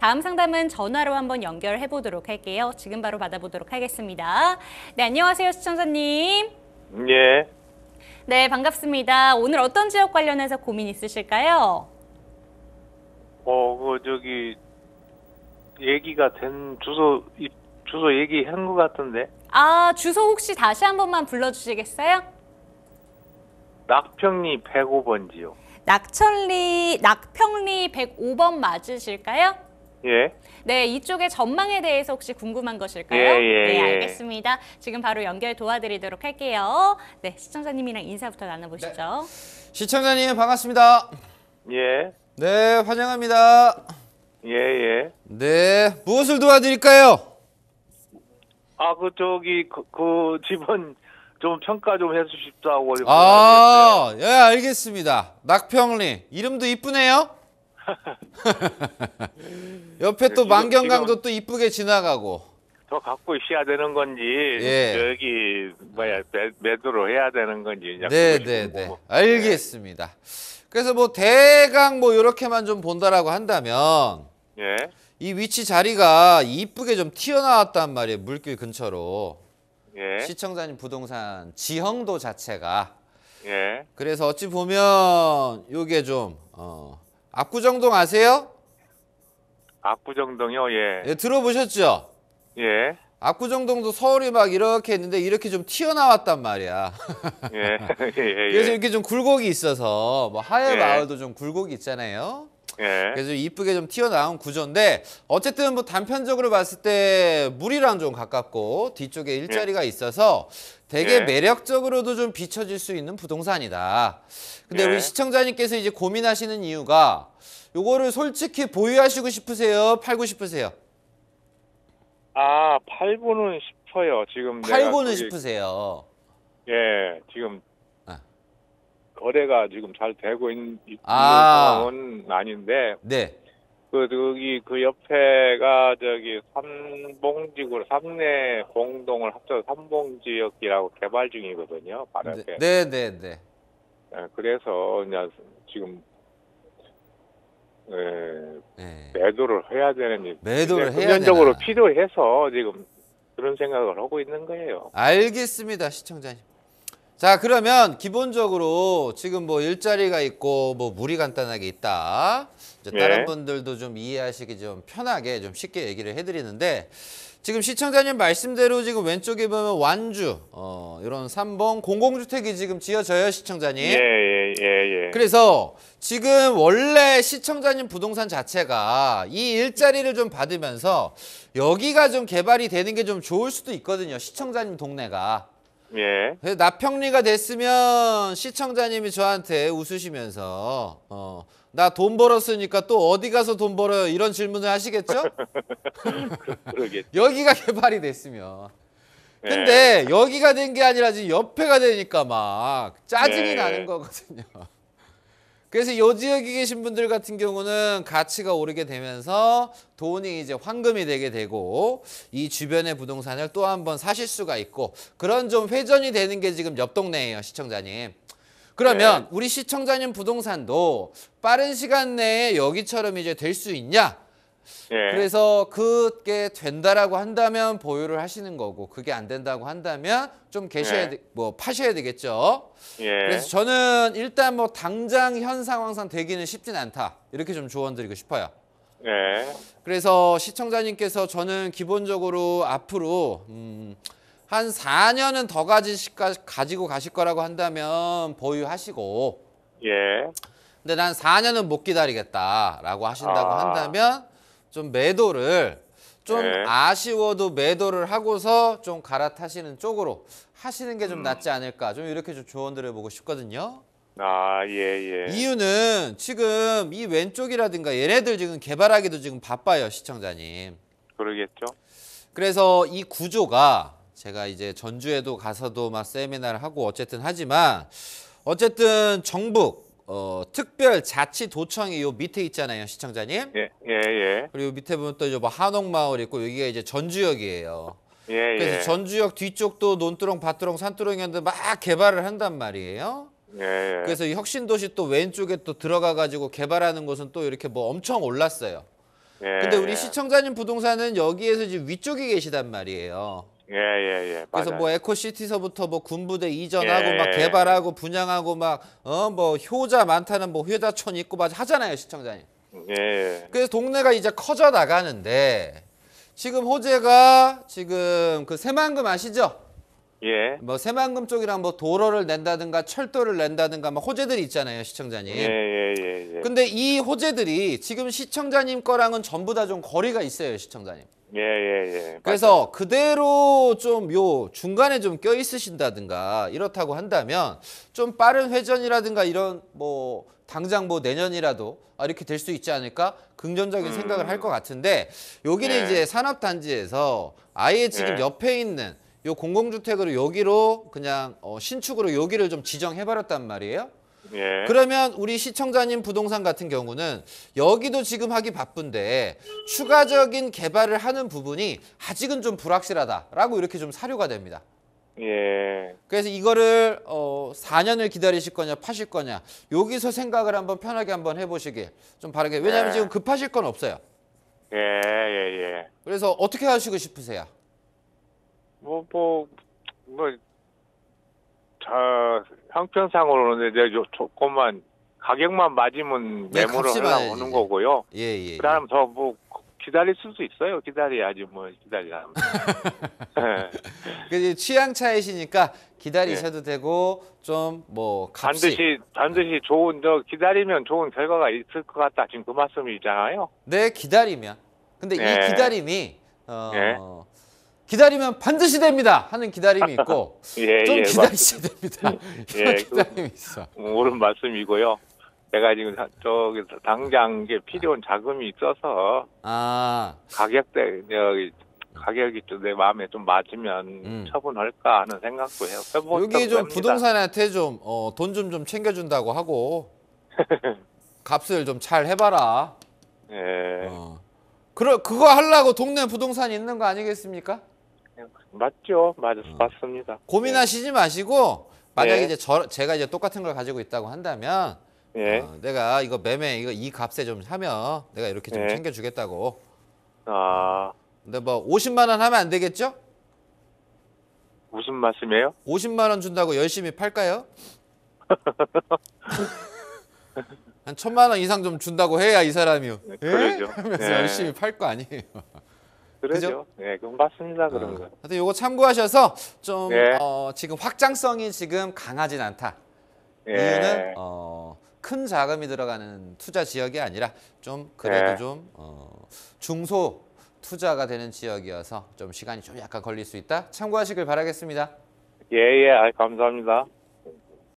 다음 상담은 전화로 한번 연결해 보도록 할게요. 지금 바로 받아보도록 하겠습니다. 네, 안녕하세요, 시청자님. 예. 네, 반갑습니다. 오늘 어떤 지역 관련해서 고민 있으실까요? 어, 그 저기 얘기가 된 주소 주소 얘기한 것 같은데. 아, 주소 혹시 다시 한 번만 불러주시겠어요? 낙평리 105번지요. 낙천리, 낙평리 105번 맞으실까요? 예. 네, 이쪽의 전망에 대해서 혹시 궁금한 것일까요? 예, 예, 네, 예. 알겠습니다. 지금 바로 연결 도와드리도록 할게요. 네, 시청자님이랑 인사부터 나눠보시죠. 네. 시청자님 반갑습니다. 예. 네, 환영합니다. 예, 예. 네, 무엇을 도와드릴까요? 아, 그 저기 그, 그 집은 좀 평가 좀 해주십사고 아, 예, 알겠습니다. 낙평리 이름도 이쁘네요. 옆에 또 만경강도 또 이쁘게 지나가고. 더 갖고 있어야 되는 건지 예. 여기 뭐야 매, 도로 해야 되는 건지 네네네 네, 네. 알겠습니다. 그래서 뭐 대강 뭐 이렇게만 좀 본다라고 한다면 예. 이 위치 자리가 이쁘게 좀 튀어나왔단 말이에요 물길 근처로 예. 시청자님 부동산 지형도 자체가 예. 그래서 어찌 보면 요게 좀 어, 압구정동 아세요? 압구정동요, 예. 예, 들어보셨죠? 예. 압구정동도 서울이 막 이렇게 했는데 이렇게 좀 튀어나왔단 말이야. 예. 예, 예, 예. 그래서 이렇게 좀 굴곡이 있어서 뭐 하회 예. 마을도 좀 굴곡이 있잖아요. 예. 그래서 이쁘게 좀 튀어나온 구조인데 어쨌든 뭐 단편적으로 봤을 때 물이랑 좀 가깝고 뒤쪽에 일자리가 예. 있어서 되게 예. 매력적으로도 좀 비춰질 수 있는 부동산이다. 근데 예. 우리 시청자님께서 이제 고민하시는 이유가 요거를 솔직히 보유하시고 싶으세요? 팔고 싶으세요? 아, 팔고는 싶어요. 지금 팔고는 싶으세요. 예, 지금 거래가 지금 잘 되고 있는 아. 아닌데 네. 그 저기 그 옆에가 저기 삼봉지구 삼내 공동을 합쳐 서 삼봉지역이라고 개발 중이거든요. 바로 에 네, 네, 네. 네. 예, 그래서 그냥 지금 예, 네. 매도를 해야 되는 매도를 해야 현적으로 필요해서 지금 그런 생각을 하고 있는 거예요. 알겠습니다, 시청자님. 자 그러면 기본적으로 지금 뭐 일자리가 있고 뭐 물이 간단하게 있다 이제 예. 다른 분들도 좀 이해하시기 좀 편하게 좀 쉽게 얘기를 해드리는데 지금 시청자님 말씀대로 지금 왼쪽에 보면 완주 어 이런 3번 공공주택이 지금 지어져요 시청자님 예예예 예, 예, 예. 그래서 지금 원래 시청자님 부동산 자체가 이 일자리를 좀 받으면서 여기가 좀 개발이 되는 게 좀 좋을 수도 있거든요 시청자님 동네가 예. 그래서 나평리가 됐으면 시청자님이 저한테 웃으시면서 어, 나 돈 벌었으니까 또 어디 가서 돈 벌어요 이런 질문을 하시겠죠? 그러 여기가 개발이 됐으면. 예. 근데 여기가 된 게 아니라 지금 옆에가 되니까 막 짜증이 네. 나는 거거든요. 그래서 이 지역에 계신 분들 같은 경우는 가치가 오르게 되면서 돈이 이제 황금이 되게 되고 이 주변의 부동산을 또 한 번 사실 수가 있고 그런 좀 회전이 되는 게 지금 옆 동네예요 시청자님 그러면 네. 우리 시청자님 부동산도 빠른 시간 내에 여기처럼 이제 될 수 있냐 예. 그래서 그게 된다라고 한다면 보유를 하시는 거고 그게 안 된다고 한다면 좀 계셔야 예. 되, 뭐 파셔야 되겠죠. 예. 그래서 저는 일단 뭐 당장 현 상황상 되기는 쉽진 않다. 이렇게 좀 조언드리고 싶어요. 예. 그래서 시청자님께서 저는 기본적으로 앞으로 음, 한 4년은 더 가지실, 가지고 가실 거라고 한다면 보유하시고 예. 근데 난 4년은 못 기다리겠다라고 하신다고 아. 한다면 좀 매도를 좀 네. 아쉬워도 매도를 하고서 좀 갈아타시는 쪽으로 하시는 게좀 음. 낫지 않을까 좀 이렇게 좀조언들을 보고 싶거든요. 아, 예, 예. 이유는 지금 이 왼쪽이라든가 얘네들 지금 개발하기도 지금 바빠요, 시청자님. 그러겠죠. 그래서 이 구조가 제가 이제 전주에도 가서도 막 세미나를 하고 어쨌든 하지만 어쨌든 정북 어, 특별자치도청이 요 밑에 있잖아요, 시청자님. 예, 예, 예. 그리고 밑에 보면 또 이제 뭐 한옥마을 있고 여기가 이제 전주역이에요. 예, 예. 그래서 전주역 뒤쪽도 논두렁, 밭두렁, 산두렁이었는데 막 개발을 한단 말이에요. 예, 예. 그래서 혁신도시 또 왼쪽에 또 들어가 가지고 개발하는 곳은 또 이렇게 뭐 엄청 올랐어요. 예, 근데 우리 예. 시청자님 부동산은 여기에서 지금 위쪽에 계시단 말이에요. 예, 예, 예. 그래서 뭐 에코시티서부터 뭐 군부대 이전하고 예. 막 개발하고 분양하고 막어뭐 효자 많다는 뭐 효자촌 있고 막 하잖아요, 시청자님. 예. 예. 그래서 동네가 이제 커져 나가는데 지금 호재가 지금 그 새만금 아시죠? 예. 뭐 새만금 쪽이랑 뭐 도로를 낸다든가 철도를 낸다든가 뭐 호재들이 있잖아요, 시청자님. 예, 예, 예, 예. 근데 이 호재들이 지금 시청자님 거랑은 전부 다 좀 거리가 있어요, 시청자님. 예, 예, 예. 그래서 그대로 좀 요 중간에 좀 껴 있으신다든가 이렇다고 한다면 좀 빠른 회전이라든가 이런 뭐 당장 뭐 내년이라도 아, 이렇게 될 수 있지 않을까 긍정적인 음. 생각을 할 것 같은데 여기는 예. 이제 산업단지에서 아예 지금 예. 옆에 있는 요 공공주택으로 여기로 그냥 어, 신축으로 여기를 좀 지정해버렸단 말이에요. 예. 그러면 우리 시청자님 부동산 같은 경우는 여기도 지금 하기 바쁜데 추가적인 개발을 하는 부분이 아직은 좀 불확실하다라고 이렇게 좀 사료가 됩니다. 예. 그래서 이거를 어 4년을 기다리실 거냐 파실 거냐 여기서 생각을 한번 편하게 한번 해보시길 좀 바라게 왜냐하면 예. 지금 급하실 건 없어요. 예 예, 예. 그래서 어떻게 하시고 싶으세요? 뭐, 뭐, 뭐, 자, 형편상으로는 이제 조금만 가격만 맞으면 네, 매물을 값이 하 오는 예. 거고요. 예, 예. 예. 그다음 더뭐 기다릴 수도 있어요. 기다려야지 뭐 기다리라면. 예. 그 취향 차이시니까 기다리셔도 네. 되고 좀뭐 값이 반드시 반드시 좋은 저 기다리면 좋은 결과가 있을 것 같다. 지금 그 말씀이잖아요. 네 기다리면 근데 이 기다림이 어, 기다리면 반드시 됩니다 하는 기다림이 있고 예, 좀 예, 기다리셔야 됩니다. 예, 이런 예, 기다림이 있어. 옳은 말씀이고요. 내가 지금 저기 당장 이게 필요한 자금이 있어서 아. 가격대 여기 가격이 좀 내 마음에 좀 맞으면 음. 처분할까 하는 생각도 해요. 여기 좀 합니다. 부동산한테 좀 어, 돈 좀 좀 챙겨준다고 하고 값을 좀 잘 해봐라. 예. 어. 그러, 그거 하려고 동네 부동산이 있는 거 아니겠습니까? 맞죠. 맞, 음. 맞습니다. 고민하시지 마시고 만약에 예. 이제 저, 제가 이제 똑같은 걸 가지고 있다고 한다면 예. 어, 내가 이거 매매 이거 이 값에 좀사면 내가 이렇게 좀 예. 챙겨주겠다고. 아. 근데 뭐 50만 원 하면 안 되겠죠? 무슨 말씀이에요? 50만 원 준다고 열심히 팔까요? 한 천만 원 이상 좀 준다고 해야 이 사람이 요 예? 그러죠. 하 열심히 팔 거 아니에요. 그러죠. 네, 그건 맞습니다. 아, 그런 거. 하여튼 요거 참고하셔서 좀 네. 어, 지금 확장성이 지금 강하진 않다. 예. 이유는 어, 큰 자금이 들어가는 투자 지역이 아니라 좀 그래도 예. 좀 어, 중소 투자가 되는 지역이어서 좀 시간이 좀 약간 걸릴 수 있다. 참고하시길 바라겠습니다. 예, 예, 아, 감사합니다.